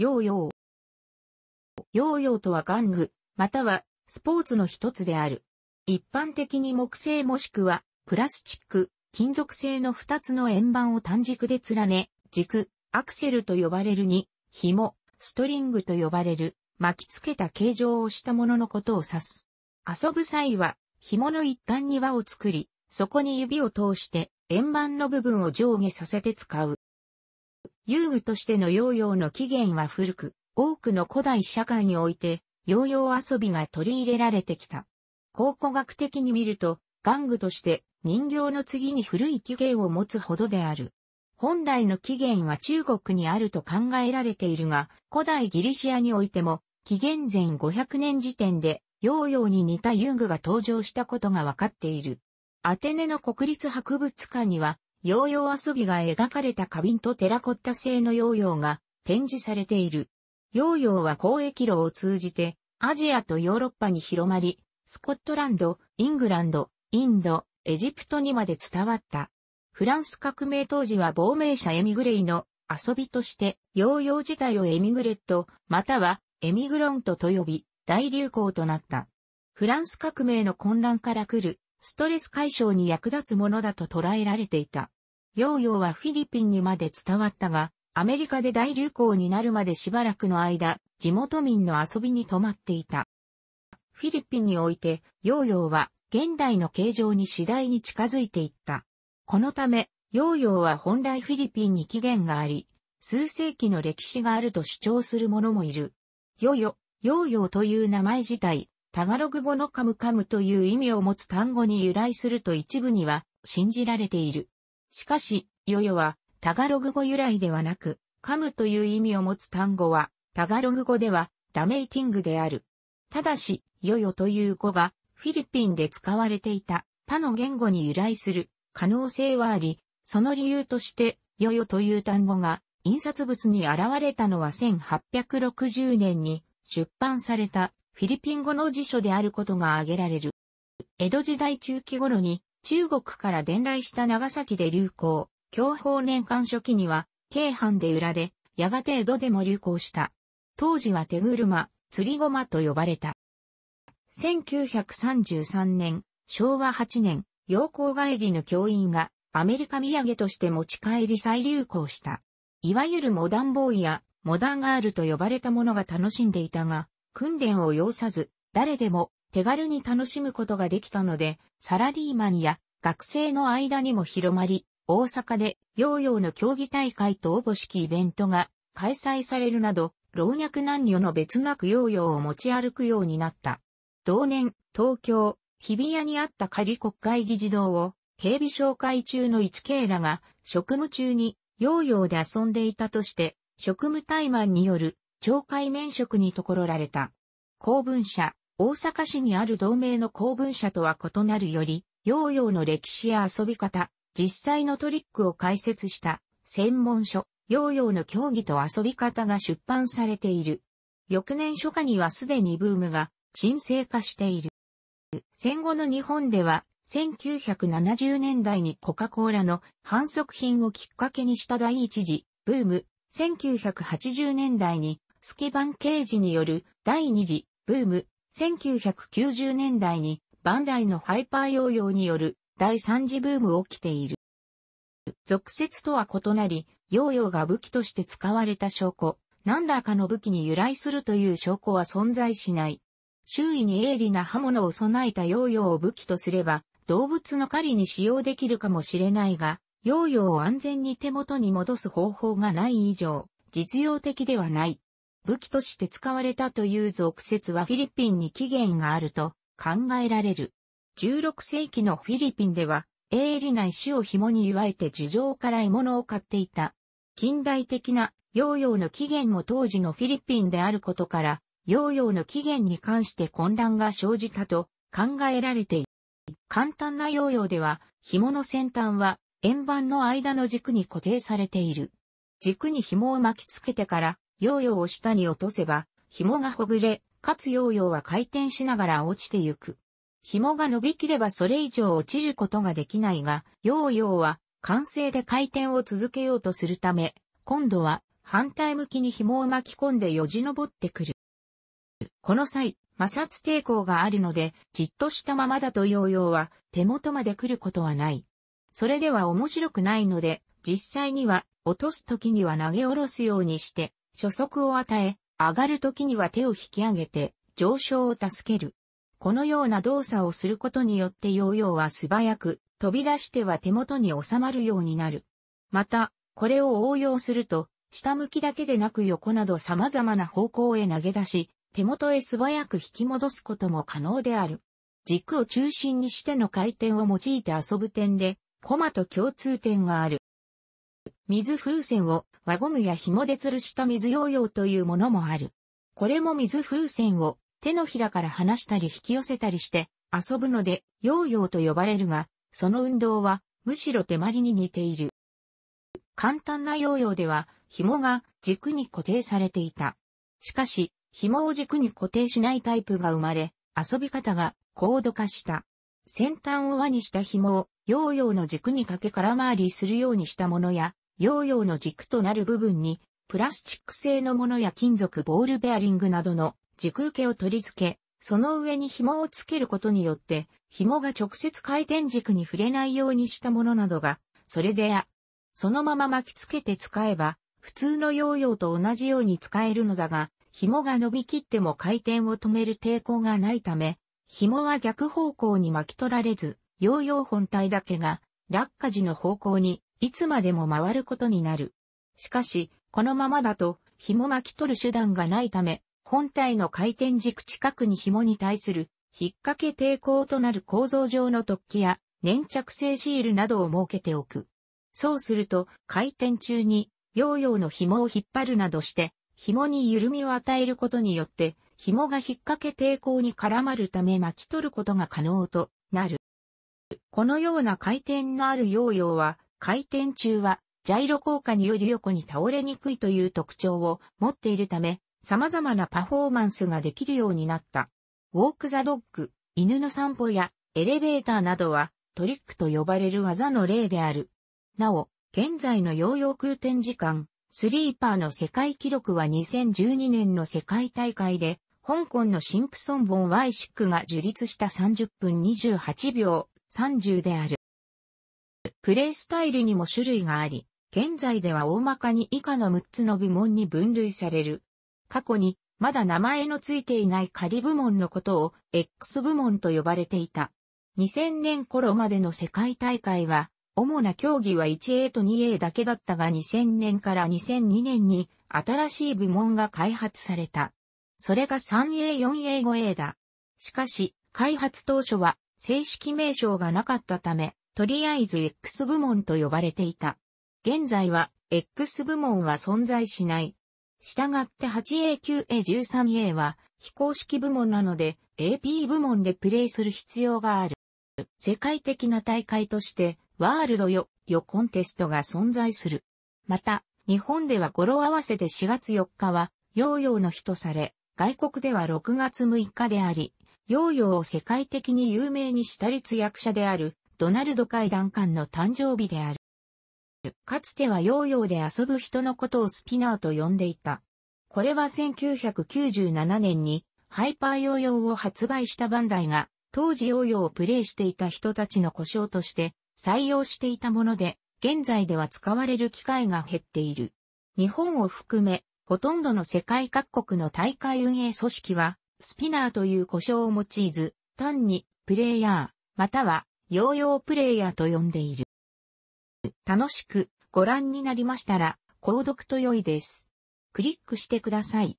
ヨーヨー。ヨーヨーとは玩具、またはスポーツの一つである。一般的に木製もしくはプラスチック、金属製の二つの円盤を単軸で連ね、軸、アクセルと呼ばれるに、紐、ストリングと呼ばれる、巻きつけた形状をしたもののことを指す。遊ぶ際は、紐の一端に輪を作り、そこに指を通して円盤の部分を上下させて使う。遊具としてのヨーヨーの起源は古く、多くの古代社会において、ヨーヨー遊びが取り入れられてきた。考古学的に見ると、玩具として人形の次に古い起源を持つほどである。本来の起源は中国にあると考えられているが、古代ギリシアにおいても、紀元前500年時点で、ヨーヨーに似た遊具が登場したことがわかっている。アテネの国立博物館には、ヨーヨー遊びが描かれた花瓶とテラコッタ製のヨーヨーが展示されている。ヨーヨーは交易路を通じてアジアとヨーロッパに広まり、スコットランド、イングランド、インド、エジプトにまで伝わった。フランス革命当時は亡命者エミグレイの遊びとして、ヨーヨー自体をエミグレット、またはエミグロントと呼び、大流行となった。フランス革命の混乱から来る、ストレス解消に役立つものだと捉えられていた。ヨーヨーはフィリピンにまで伝わったが、アメリカで大流行になるまでしばらくの間、地元民の遊びに泊まっていた。フィリピンにおいて、ヨーヨーは現代の形状に次第に近づいていった。このため、ヨーヨーは本来フィリピンに起源があり、数世紀の歴史があると主張する者もいる。ヨヨ、ヨーヨーという名前自体、タガログ語のカムカムという意味を持つ単語に由来すると一部には信じられている。しかし、ヨヨは、タガログ語由来ではなく、カムという意味を持つ単語は、タガログ語では、ダメイティングである。ただし、ヨヨという語が、フィリピンで使われていた、他の言語に由来する、可能性はあり、その理由として、ヨヨという単語が、印刷物に現れたのは1860年に出版されたフィリピン語の辞書であることが挙げられる。江戸時代中期頃に中国から伝来した長崎で流行、享保年間初期には、京阪で売られ、やがて江戸でも流行した。当時は手車、釣り駒と呼ばれた。1933年、昭和8年、陽光帰りの教員がアメリカ土産として持ち帰り再流行した。いわゆるモダンボーイやモダンガールと呼ばれたものが楽しんでいたが、訓練を要さず、誰でも手軽に楽しむことができたので、サラリーマンや学生の間にも広まり、大阪でヨーヨーの競技大会とおぼしきイベントが開催されるなど、老若男女の別なくヨーヨーを持ち歩くようになった。同年、東京、日比谷にあった仮国会議事堂を、警備紹介中の一系らが、職務中に、ヨーヨーで遊んでいたとして、職務怠慢による、懲戒免職にところられた。公文社、大阪市にある同盟の公文社とは異なるより、ヨーヨーの歴史や遊び方、実際のトリックを解説した専門書、ヨーヨーの競技と遊び方が出版されている。翌年初夏にはすでにブームが沈静化している。戦後の日本では、1970年代にコカ・コーラの反則品をきっかけにした第一次ブーム、1980年代にスキバン刑事による第二次ブーム、1990年代にバンダイのハイパーヨーヨーによる第三次ブーム起きている。俗説とは異なり、ヨーヨーが武器として使われた証拠、何らかの武器に由来するという証拠は存在しない。周囲に鋭利な刃物を備えたヨーヨーを武器とすれば、動物の狩りに使用できるかもしれないが、ヨーヨーを安全に手元に戻す方法がない以上、実用的ではない。武器として使われたという俗説はフィリピンに起源があると考えられる。16世紀のフィリピンでは、鋭利な石を紐に祝えて樹上から獲物を買っていた。近代的なヨーヨーの起源も当時のフィリピンであることから、ヨーヨーの起源に関して混乱が生じたと考えられている。簡単なヨーヨーでは、紐の先端は円盤の間の軸に固定されている。軸に紐を巻きつけてからヨーヨーを下に落とせば、紐がほぐれ、かつヨーヨーは回転しながら落ちてゆく。紐が伸びきればそれ以上落ちることができないが、ヨーヨーは完成で回転を続けようとするため、今度は反対向きに紐を巻き込んでよじ登ってくる。この際、摩擦抵抗があるので、じっとしたままだとヨーヨーは手元まで来ることはない。それでは面白くないので、実際には落とす時には投げ下ろすようにして、初速を与え、上がる時には手を引き上げて、上昇を助ける。このような動作をすることによってヨーヨーは素早く、飛び出しては手元に収まるようになる。また、これを応用すると、下向きだけでなく横など様々な方向へ投げ出し、手元へ素早く引き戻すことも可能である。軸を中心にしての回転を用いて遊ぶ点で、コマと共通点がある。水風船を輪ゴムや紐で吊るした水ヨーヨーというものもある。これも水風船を手のひらから離したり引き寄せたりして遊ぶのでヨーヨーと呼ばれるが、その運動はむしろ手まりに似ている。簡単なヨーヨーでは紐が軸に固定されていた。しかし、紐を軸に固定しないタイプが生まれ、遊び方が高度化した。先端を輪にした紐をヨーヨーの軸にかけ空回りするようにしたものや、ヨーヨーの軸となる部分に、プラスチック製のものや金属ボールベアリングなどの軸受けを取り付け、その上に紐をつけることによって、紐が直接回転軸に触れないようにしたものなどが、それでや、そのまま巻きつけて使えば、普通のヨーヨーと同じように使えるのだが、紐が伸びきっても回転を止める抵抗がないため、紐は逆方向に巻き取られず、ヨーヨー本体だけが落下時の方向にいつまでも回ることになる。しかし、このままだと、紐巻き取る手段がないため、本体の回転軸近くに紐に対する、引っ掛け抵抗となる構造上の突起や、粘着性シールなどを設けておく。そうすると、回転中に、ヨーヨーの紐を引っ張るなどして、紐に緩みを与えることによって、紐が引っ掛け抵抗に絡まるため巻き取ることが可能となる。このような回転のあるヨーヨーは、回転中は、ジャイロ効果により横に倒れにくいという特徴を持っているため、様々なパフォーマンスができるようになった。ウォークザドッグ、犬の散歩やエレベーターなどはトリックと呼ばれる技の例である。なお、現在のヨーヨー空転時間、スリーパーの世界記録は2012年の世界大会で、香港のシンプソンボン Y シックが樹立した30分28秒30である。プレイスタイルにも種類があり、現在では大まかに以下の6つの部門に分類される。過去に、まだ名前のついていない仮部門のことを X 部門と呼ばれていた。2000年頃までの世界大会は、主な競技は 1A と 2A だけだったが2000年から2002年に新しい部門が開発された。それが 3A、4A、5A だ。しかし、開発当初は正式名称がなかったため、とりあえず X 部門と呼ばれていた。現在は X 部門は存在しない。したがって 8A9A13A は非公式部門なので AP 部門でプレイする必要がある。世界的な大会としてワールドよ、よコンテストが存在する。また、日本では語呂合わせで4月4日は、ヨーヨーの日とされ、外国では6月6日であり、ヨーヨーを世界的に有名にした立役者である、ドナルド会談官の誕生日である。かつてはヨーヨーで遊ぶ人のことをスピナーと呼んでいた。これは1997年にハイパーヨーヨーを発売したバンダイが当時ヨーヨーをプレイしていた人たちの故障として採用していたもので、現在では使われる機会が減っている。日本を含め、ほとんどの世界各国の大会運営組織は、スピナーという故障を用いず、単にプレイヤー、またはヨーヨープレイヤーと呼んでいる。楽しくご覧になりましたら、購読と良いです。クリックしてください。